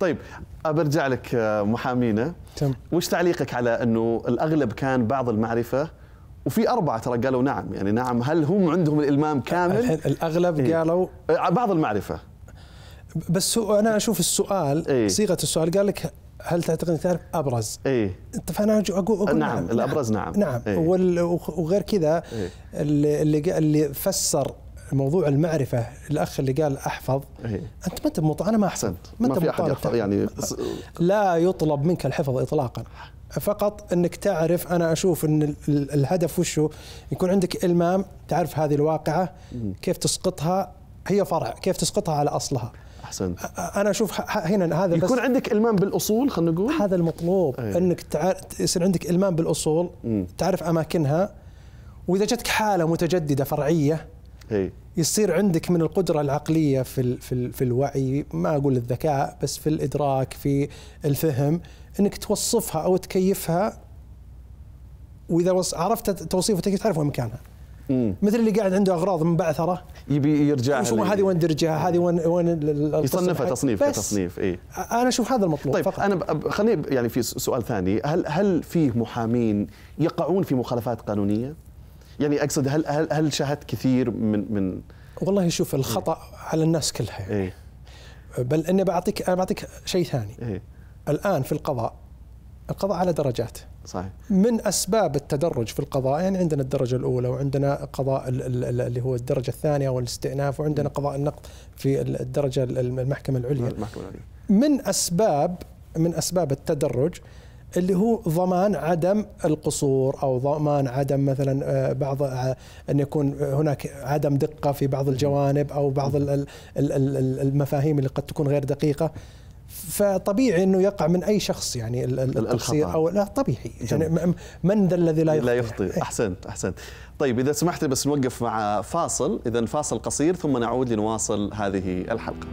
طيب برجع لك آه، محامينا تم وش تعليقك على انه الاغلب كان بعض المعرفه وفي أربعة ترى قالوا نعم يعني نعم هل هم عندهم الإلمام كامل؟ الحين الأغلب إيه؟ قالوا آه، بعض المعرفة بس أنا أشوف السؤال إيه؟ صيغة السؤال قال لك هل تعتقد انك تعرف ابرز؟ اي فانا اقول نعم،, نعم, نعم الابرز نعم نعم, نعم. إيه؟ وغير كذا إيه؟ اللي اللي فسر موضوع المعرفه الاخ اللي قال احفظ هي. إيه. انت ما انت بمطالب انا ما احفظ ما, ما في احد يحفظ يعني لا يطلب منك الحفظ اطلاقا فقط انك تعرف انا اشوف ان الهدف وشو يكون عندك المام تعرف هذه الواقعه كيف تسقطها هي فرع كيف تسقطها على اصلها احسنت انا اشوف هنا هذا يكون بس عندك المام بالاصول خلينا نقول هذا المطلوب أيه. انك يصير عندك المام بالاصول تعرف اماكنها واذا جتك حاله متجدده فرعيه أي. يصير عندك من القدره العقليه في في, في الوعي ما اقول الذكاء بس في الادراك في الفهم انك توصفها او تكيفها واذا عرفت توصيف وتكيف تعرف وين مكانها مم. مثل اللي قاعد عنده اغراض منبعثره يبي يرجع شو هذه وين درجها هذه وين وين يصنفها تصنيف تصنيف اي انا اشوف هذا المطلوب طيب فقط. انا خليني يعني في سؤال ثاني هل هل فيه محامين يقعون في مخالفات قانونيه؟ يعني اقصد هل هل, هل شاهدت كثير من من والله شوف الخطا على الناس كلها يعني. إيه؟ بل اني بعطيك انا بعطيك شيء ثاني إيه؟ الان في القضاء القضاء على درجات صحيح من اسباب التدرج في القضاء يعني عندنا الدرجه الاولى وعندنا قضاء اللي هو الدرجه الثانيه والاستئناف وعندنا قضاء النقض في الدرجه المحكمه العليا المحكمه العليا من اسباب من اسباب التدرج اللي هو ضمان عدم القصور او ضمان عدم مثلا آه، بعض آه، ان يكون هناك عدم دقه في بعض الجوانب او بعض المفاهيم اللي قد تكون غير دقيقه فطبيعي انه يقع من اي شخص يعني التقصير او لا طبيعي يعني من ذا الذي لا يخطئ لا يخطئ إيه. احسنت احسنت طيب اذا سمحت بس نوقف مع فاصل اذا فاصل قصير ثم نعود لنواصل هذه الحلقه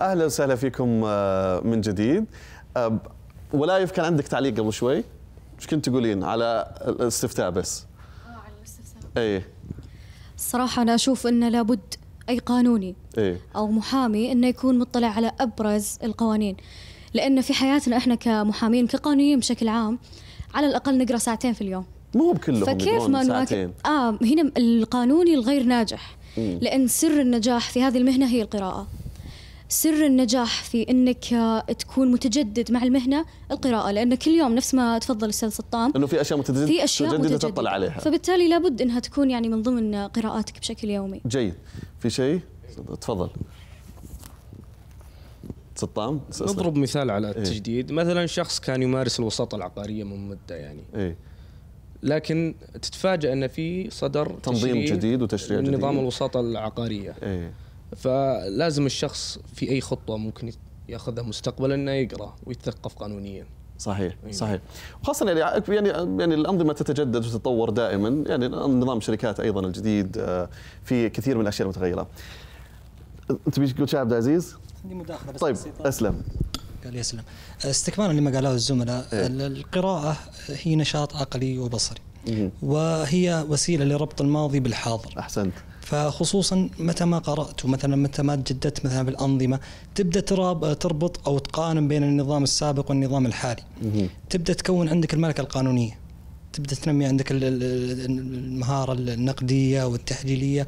اهلا وسهلا فيكم آه، من جديد آه، ولايف كان عندك تعليق قبل شوي ايش كنت تقولين على الاستفتاء بس اه على الاستفتاء اي الصراحه انا اشوف انه لابد اي قانوني إيه؟ او محامي انه يكون مطلع على ابرز القوانين لان في حياتنا احنا كمحامين كقانونيين بشكل عام على الاقل نقرا ساعتين في اليوم مو بكلهم فكيف ما ساعتين اه هنا القانوني الغير ناجح مم. لان سر النجاح في هذه المهنه هي القراءه سر النجاح في انك آه، تكون متجدد مع المهنه القراءه لان كل يوم نفس ما تفضل استاذ سلطان انه في اشياء متجدده في اشياء متجدده, تطلع عليها فبالتالي لابد انها تكون يعني من ضمن قراءاتك بشكل يومي جيد في شيء تفضل سطام نضرب مثال على إيه. التجديد إيه؟ مثلا شخص كان يمارس الوساطه العقاريه من مده يعني إيه؟ لكن تتفاجأ أن في صدر تنظيم جديد وتشريع جديد نظام الوساطة العقارية إيه؟ فلازم الشخص في اي خطوه ممكن ياخذها مستقبلا انه يقرا ويتثقف قانونيا صحيح أيوة. صحيح وخاصه يعني يعني يعني الانظمه تتجدد وتتطور دائما يعني نظام الشركات ايضا الجديد آه، في كثير من الاشياء المتغيره تبي تقول شيء عبد العزيز؟ عندي مداخله بس طيب بسيطه اسلم قال يسلم استكمالا لما قاله الزملاء إيه؟ القراءه هي نشاط عقلي وبصري وهي وسيله لربط الماضي بالحاضر احسنت فخصوصا متى ما قرات ومثلا متى ما تجددت مثلا بالانظمه تبدا تبدا تربط او تقارن بين النظام السابق والنظام الحالي تبدا تكون عندك الملكه القانونيه تبدا تنمي عندك المهاره النقديه والتحليليه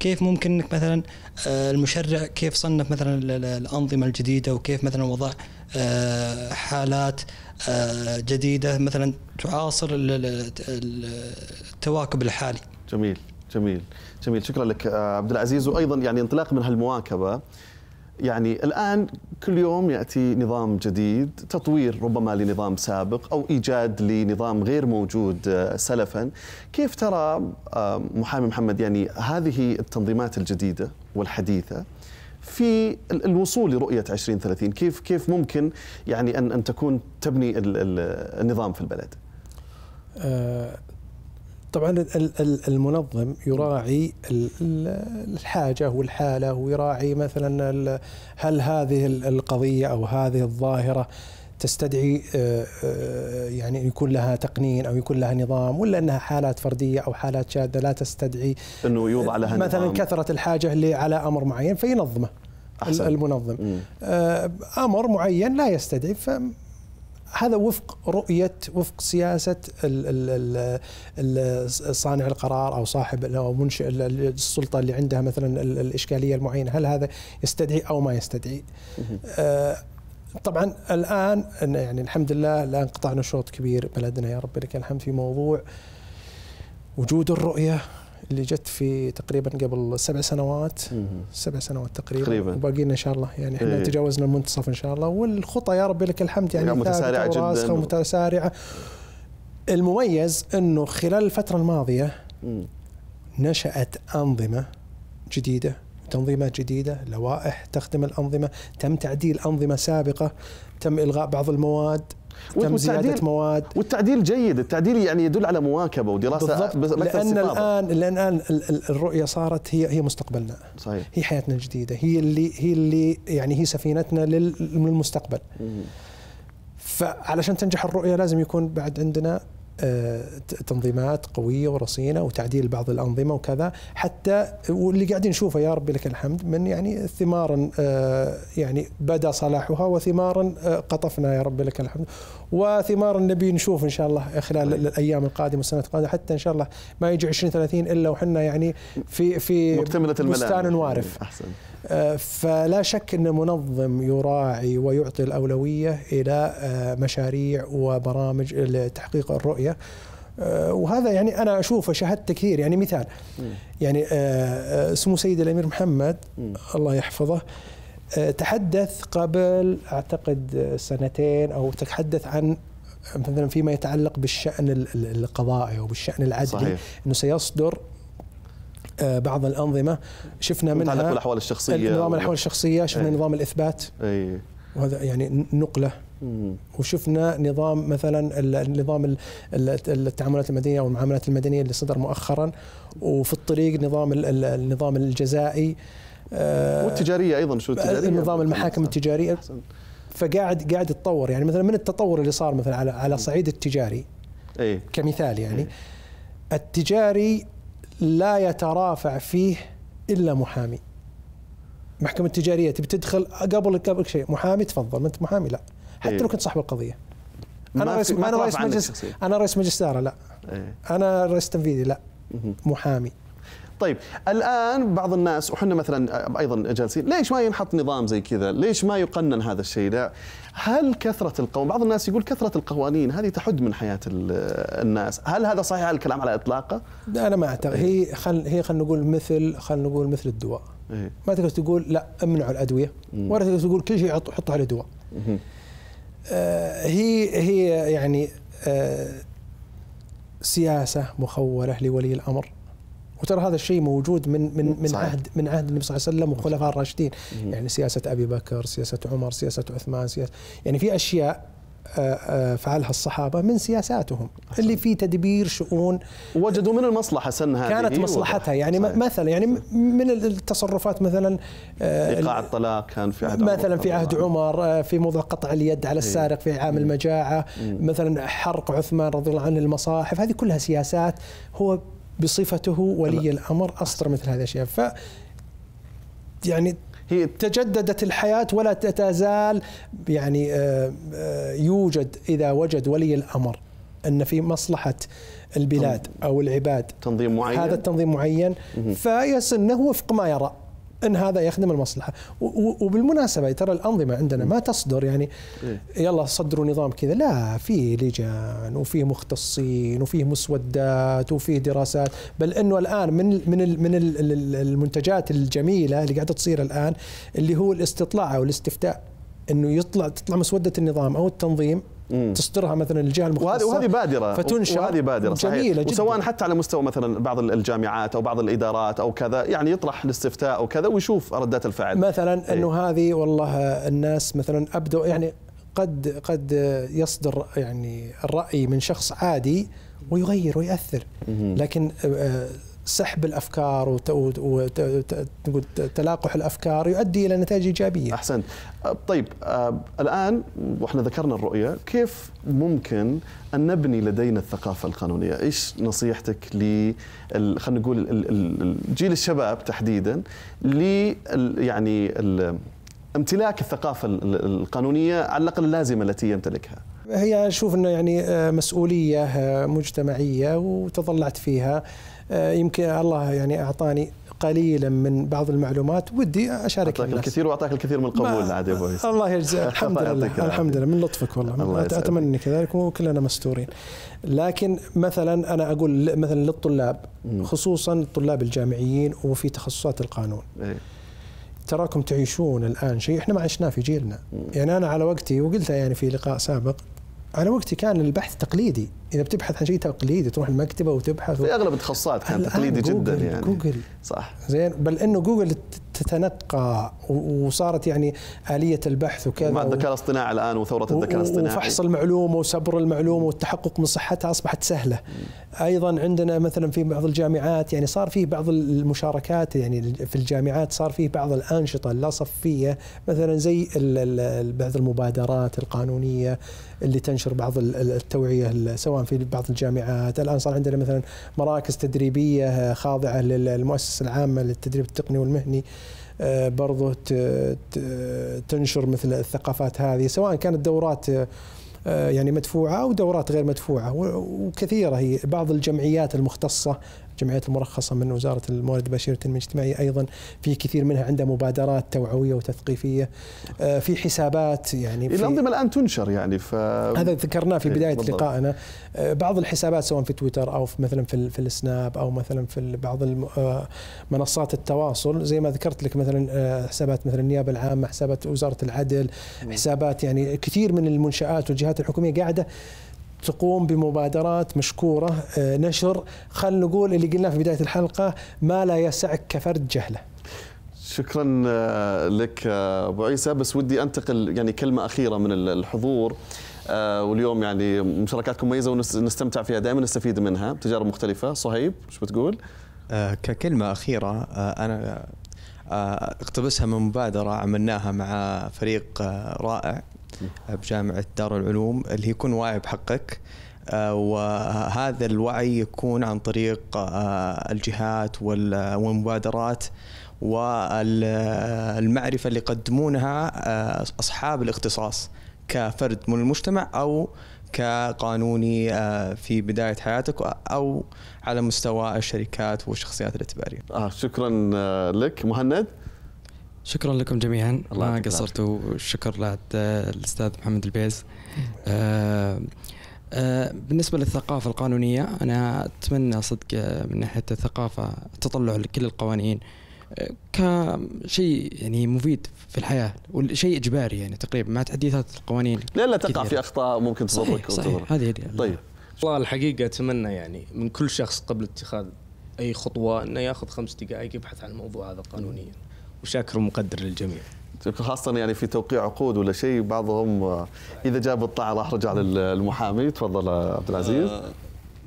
كيف ممكن انك مثلا آه، المشرع كيف صنف مثلا الانظمه الجديده وكيف مثلا وضع آه، حالات آه، جديده مثلا تعاصر التواكب الحالي. جميل جميل. جميل شكرا لك آه، عبد العزيز وايضا يعني انطلاق من هالمواكبه يعني الان كل يوم ياتي نظام جديد تطوير ربما لنظام سابق او ايجاد لنظام غير موجود آه، سلفا كيف ترى آه، محامي محمد يعني هذه التنظيمات الجديده والحديثه في الوصول لرؤيه 2030 كيف كيف ممكن يعني ان ان تكون تبني النظام في البلد طبعا المنظم يراعي الحاجه والحاله ويراعي مثلا هل هذه القضيه او هذه الظاهره تستدعي آه، آه، يعني يكون لها تقنين او يكون لها نظام ولا انها حالات فرديه او حالات شاذه لا تستدعي انه يوضع لها مثلا نظام. كثره الحاجه اللي على امر معين فينظمه أحسن. المنظم مم. آه، امر معين لا يستدعي هذا وفق رؤية وفق سياسة صانع القرار أو صاحب أو منشئ السلطة اللي عندها مثلا الإشكالية المعينة هل هذا يستدعي أو ما يستدعي آه، طبعا الآن يعني الحمد لله الآن قطعنا شوط كبير بلدنا يا رب لك الحمد في موضوع وجود الرؤية اللي جت في تقريبا قبل سبع سنوات سبع سنوات تقريبا, تقريبا. وباقي ان شاء الله يعني احنا إيه. تجاوزنا المنتصف ان شاء الله والخطى يا رب لك الحمد يعني, متسارعه جدا ومتسارعه المميز انه خلال الفتره الماضيه نشات انظمه جديده تنظيمات جديده لوائح تخدم الانظمه تم تعديل انظمه سابقه تم الغاء بعض المواد تمزيات مواد والتعديل جيد التعديل يعني يدل على مواكبه ودراسه بالضبط لان الصفابة. الان لان الان الرؤيه صارت هي هي مستقبلنا صحيح هي حياتنا الجديده هي اللي هي اللي يعني هي سفينتنا للمستقبل فعلشان تنجح الرؤيه لازم يكون بعد عندنا آه، تنظيمات قويه ورصينه وتعديل بعض الانظمه وكذا حتى واللي قاعدين نشوفه يا رب لك الحمد من يعني ثمارا آه، يعني بدا صلاحها وثمارا آه، قطفنا يا رب لك الحمد وثمارا نبي نشوف ان شاء الله خلال طيب. الايام القادمه والسنوات القادمه حتى ان شاء الله ما يجي 20 30 الا وحنا يعني في في مكتمله البستان وارف إيه، احسن آه، فلا شك ان منظم يراعي ويعطي الاولويه الى آه، مشاريع وبرامج لتحقيق الرؤيه آه، وهذا يعني انا اشوفه شاهدت كثير يعني مثال يعني سمو سيد الامير محمد الله يحفظه تحدث قبل اعتقد سنتين او تحدث عن مثلا فيما يتعلق بالشان القضائي وبالشان العدلي صحيح. انه سيصدر آه، بعض الانظمه شفنا منها متعلق بالاحوال الشخصيه نظام الاحوال الشخصيه شفنا أي. نظام الاثبات أي. وهذا يعني نقله وشفنا نظام مثلا نظام التعاملات المدنيه او المعاملات المدنيه اللي صدر مؤخرا وفي الطريق نظام النظام الجزائي آه، والتجاريه ايضا شو التجاريه نظام المحاكم التجاريه فقاعد قاعد يتطور يعني مثلا من التطور اللي صار مثلا على على صعيد التجاري أي. كمثال يعني أي. التجاري لا يترافع فيه الا محامي محكمة التجارية تبي تدخل قبل قبل شيء محامي تفضل ما انت محامي لا حتى إيه. لو كنت صاحب القضية انا رئيس انا رئيس مجلس انا رئيس مجلس ادارة لا إيه. انا رئيس تنفيذي لا محامي طيب الان بعض الناس وحنا مثلا آه، ايضا جالسين ليش ما ينحط نظام زي كذا؟ ليش ما يقنن هذا الشيء ده؟ هل كثره القوانين بعض الناس يقول كثره القوانين هذه تحد من حياه الناس، هل هذا صحيح الكلام على اطلاقه؟ لا انا ما اعتقد هي خل هي خلينا نقول مثل خلينا نقول مثل الدواء إيه. ما تقدر تقول لا امنعوا الادويه ولا تقدر تقول كل شيء حطوا عليه دواء آه، هي هي يعني آه، سياسه مخوله لولي الامر وترى هذا الشيء موجود من من من صحيح. عهد من عهد النبي صلى الله عليه وسلم والخلفاء الراشدين يعني سياسه ابي بكر سياسه عمر سياسه عثمان سياسه يعني في اشياء آه، آه، فعلها الصحابه من سياساتهم أحسن. اللي في تدبير شؤون وجدوا من المصلحه سن هذه كانت أيوة. مصلحتها يعني صحيح. مثلا يعني من التصرفات مثلا آه، ايقاع الطلاق كان في عهد مثلا في عهد عمر في موضوع قطع اليد على إيه. السارق في عام المجاعه مثلا حرق عثمان رضي الله عنه المصاحف هذه كلها سياسات هو بصفته ولي الامر اصدر مثل هذه الاشياء ف يعني هي تجددت الحياة ولا تتزال يعني آه، آه، يوجد إذا وجد ولي الأمر أن في مصلحة البلاد أو العباد تنظيم معين هذا التنظيم معين فيسنه وفق ما يرى ان هذا يخدم المصلحه وبالمناسبه ترى الانظمه عندنا ما تصدر يعني إيه. يلا صدروا نظام كذا لا في لجان وفيه مختصين وفيه مسودات وفيه دراسات بل انه الان من من من المنتجات الجميله اللي قاعده تصير الان اللي هو الاستطلاع او الاستفتاء انه يطلع تطلع مسوده النظام او التنظيم تصدرها مثلا الجهه المختصه وهذه بادره فتنشر وهذه بادره صحيح جميله جدا وسواء حتى على مستوى مثلا بعض الجامعات او بعض الادارات او كذا يعني يطرح الاستفتاء او كذا ويشوف ردات الفعل مثلا إيه. انه هذه والله الناس مثلا ابدوا يعني قد قد يصدر يعني الراي من شخص عادي ويغير ويأثر لكن آه، سحب الافكار وتلاقح الافكار يؤدي الى نتائج ايجابيه. احسنت. أه، طيب أه، الان واحنا ذكرنا الرؤيه، كيف ممكن ان نبني لدينا الثقافه القانونيه؟ ايش نصيحتك ل خلينا نقول جيل الشباب تحديدا ل يعني امتلاك الثقافه القانونيه على الاقل اللازمه التي يمتلكها. هي اشوف انه يعني آه، مسؤوليه مجتمعيه وتضلعت فيها آه، يمكن الله يعني اعطاني قليلا من بعض المعلومات ودي اشارك اعطاك الكثير واعطاك الكثير من القبول عاد يا ابو الله يجزاك [laughs] الحمد لله الحمد لله من لطفك والله الله اتمنى كذلك وكلنا مستورين لكن مثلا انا اقول مثلا للطلاب خصوصا الطلاب الجامعيين وفي تخصصات القانون إيه؟ تراكم تعيشون الان شيء احنا ما عشناه في جيلنا يعني انا على وقتي وقلتها يعني في لقاء سابق انا وقتي كان البحث تقليدي اذا بتبحث عن شيء تقليدي تروح المكتبه وتبحث في اغلب التخصصات كان تقليدي جدا يعني جوجل صح زين بل انه جوجل تتنقى وصارت يعني اليه البحث وكذا مع الذكاء الاصطناعي الان وثوره الذكاء الاصطناعي وفحص المعلومه وسبر المعلومه والتحقق من صحتها اصبحت سهله ايضا عندنا مثلا في بعض الجامعات يعني صار فيه بعض المشاركات يعني في الجامعات صار فيه بعض الانشطه اللاصفية مثلا زي بعض المبادرات القانونيه اللي تنشر بعض التوعيه سواء في بعض الجامعات الان صار عندنا مثلا مراكز تدريبيه خاضعه للمؤسسه العامه للتدريب التقني والمهني آه، برضو تنشر مثل الثقافات هذه سواء كانت دورات آه، يعني مدفوعه او دورات غير مدفوعه وكثيره هي بعض الجمعيات المختصه الجمعيات المرخصه من وزاره الموارد البشريه والتنميه الاجتماعيه ايضا في كثير منها عندها مبادرات توعويه وتثقيفيه آه، في حسابات يعني في الانظمه الان تنشر يعني ف... هذا ذكرناه في إيه، بدايه لقائنا آه، بعض الحسابات سواء في تويتر او في مثلا في, في السناب او مثلا في بعض آه، منصات التواصل زي ما ذكرت لك مثلا حسابات مثلا النيابه العامه حسابات وزاره العدل حسابات يعني كثير من المنشات والجهات الحكوميه قاعده تقوم بمبادرات مشكوره آه، نشر خلينا نقول اللي قلناه في بدايه الحلقه ما لا يسعك كفرد جهله. شكرا آه، لك آه، ابو عيسى بس ودي انتقل يعني كلمه اخيره من الحضور واليوم يعني مشاركاتكم مميزه ونستمتع فيها دائما نستفيد منها تجارب مختلفه صهيب ايش بتقول؟ ككلمه اخيره انا اقتبسها من مبادره عملناها مع فريق رائع أه، بجامعه دار العلوم اللي يكون واعي بحقك أه، وهذا الوعي يكون عن طريق أه، الجهات والمبادرات والمعرفه اللي يقدمونها اصحاب الاختصاص كفرد من المجتمع او كقانوني في بدايه حياتك او على مستوى الشركات والشخصيات الاعتباريه. آه شكرا لك مهند. شكرا لكم جميعا الله ما قصرتوا شكر للاستاذ محمد البيز آه آه بالنسبه للثقافه القانونيه انا اتمنى صدق آه، من ناحيه الثقافه التطلع لكل القوانين آه، كشيء يعني مفيد في الحياه والشيء اجباري يعني تقريبا مع تحديثات القوانين لا لا تقع في اخطاء ممكن تضرك صحيح, هي طيب والله الحقيقه اتمنى يعني من كل شخص قبل اتخاذ اي خطوه انه ياخذ خمس دقائق يبحث عن الموضوع هذا قانونيا وشاكر ومقدر للجميع طيب، خاصة يعني في توقيع عقود ولا شيء بعضهم إذا جاب الطاعة راح رجع للمحامي تفضل عبد العزيز آه،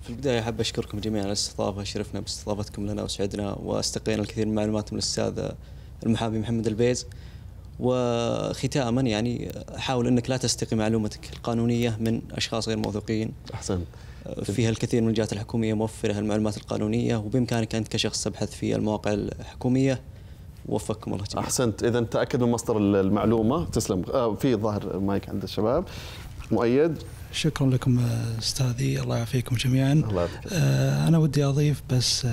في البداية أحب أشكركم جميعا على الاستضافة شرفنا باستضافتكم لنا وسعدنا واستقينا الكثير من المعلومات من الأستاذ المحامي محمد البيز وختاما يعني حاول أنك لا تستقي معلومتك القانونية من أشخاص غير موثوقين أحسنت آه، فيها الكثير من الجهات الحكومية موفرة المعلومات القانونية وبإمكانك أنت كشخص تبحث في المواقع الحكومية وفقكم الله جميعا احسنت اذا تاكد من مصدر المعلومه تسلم آه، في ظهر مايك عند الشباب مؤيد شكرا لكم آه، استاذي الله يعافيكم جميعا الله آه، انا ودي اضيف بس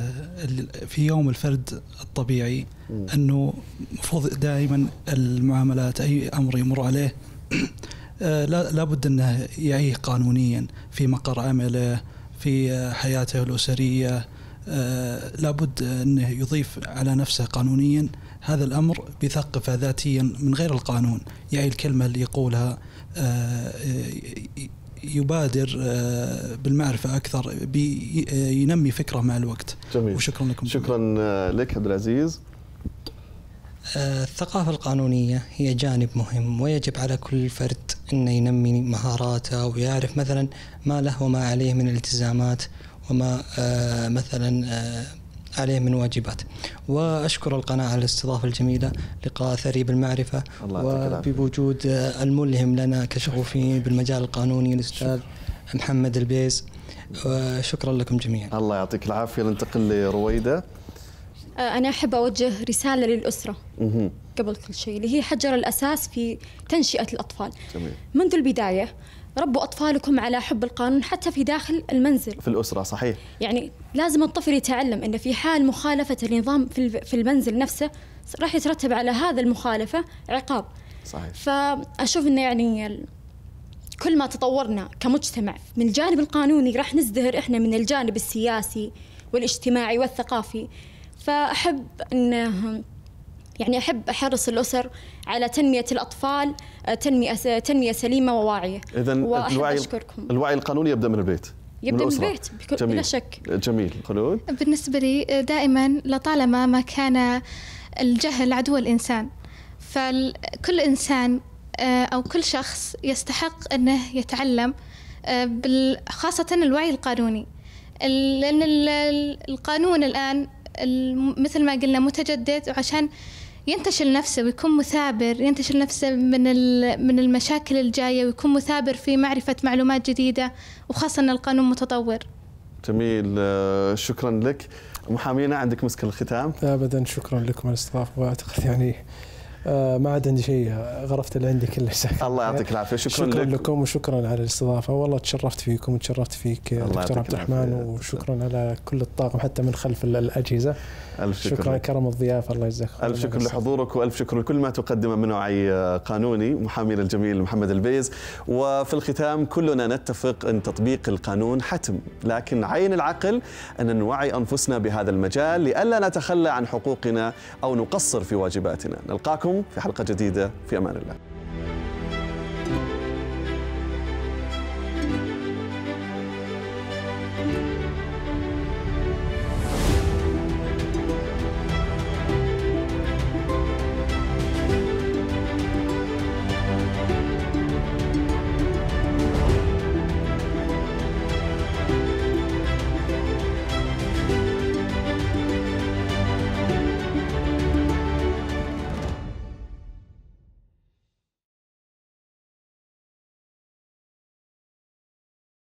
في يوم الفرد الطبيعي م. انه المفروض دائما المعاملات اي امر يمر عليه [clears throat] لا لابد انه يعيه قانونيا في مقر عمله في حياته الاسريه آه، لابد أنه يضيف على نفسه قانونيا هذا الأمر بيثقفه ذاتيا من غير القانون يعني الكلمة اللي يقولها آه، يبادر آه، بالمعرفة أكثر بينمي فكرة مع الوقت جميل. وشكرا لكم شكرا لك عبد العزيز الثقافة القانونية هي جانب مهم ويجب على كل فرد أن ينمي مهاراته ويعرف مثلا ما له وما عليه من التزامات وما آه، مثلا آه، عليه من واجبات وأشكر القناة على الاستضافة الجميلة لقاء ثري بالمعرفة وبوجود آه، الملهم لنا كشغوفين بالمجال القانوني الأستاذ محمد البيز وشكرا لكم جميعا الله يعطيك العافية ننتقل لرويدة أنا أحب أوجه رسالة للأسرة قبل كل شيء اللي هي حجر الأساس في تنشئة الأطفال جميل. منذ البداية ربوا أطفالكم على حب القانون حتى في داخل المنزل في الأسرة صحيح يعني لازم الطفل يتعلم أن في حال مخالفة النظام في المنزل نفسه راح يترتب على هذا المخالفة عقاب صحيح فأشوف أنه يعني كل ما تطورنا كمجتمع من الجانب القانوني راح نزدهر إحنا من الجانب السياسي والاجتماعي والثقافي فأحب أنه يعني أحب أحرص الأسر على تنمية الأطفال آه، تنمية تنمية سليمة وواعية إذا الوعي أشكركم. الوعي القانوني يبدأ من البيت يبدا من البيت بكل جميل. بلا شك جميل خلود بالنسبه لي آه، دائما لطالما ما كان الجهل عدو الانسان فكل انسان آه، او كل شخص يستحق انه يتعلم خاصه الوعي القانوني لان القانون الان مثل ما قلنا متجدد وعشان ينتشل نفسه ويكون مثابر ينتشل نفسه من من المشاكل الجايه ويكون مثابر في معرفه معلومات جديده وخاصه ان القانون متطور. جميل آه، شكرا لك محامينا عندك مسك الختام ابدا شكرا لكم على الاستضافه واعتقد يعني آه، ما عاد عندي شيء غرفت اللي عندي كله الله يعطيك العافيه شكرا, شكرا لك. لكم وشكرا على الاستضافه والله تشرفت فيكم وتشرفت فيك دكتور عبد الرحمن وشكرا على كل الطاقم حتى من خلف الاجهزه ألف شكر شكرا كرم الضيافة الله يجزاك خير ألف شكر لحضورك وألف شكر لكل ما تقدمه من وعي قانوني محامينا الجميل محمد البيز وفي الختام كلنا نتفق أن تطبيق القانون حتم لكن عين العقل أن نوعي أنفسنا بهذا المجال لئلا نتخلى عن حقوقنا أو نقصر في واجباتنا نلقاكم في حلقة جديدة في أمان الله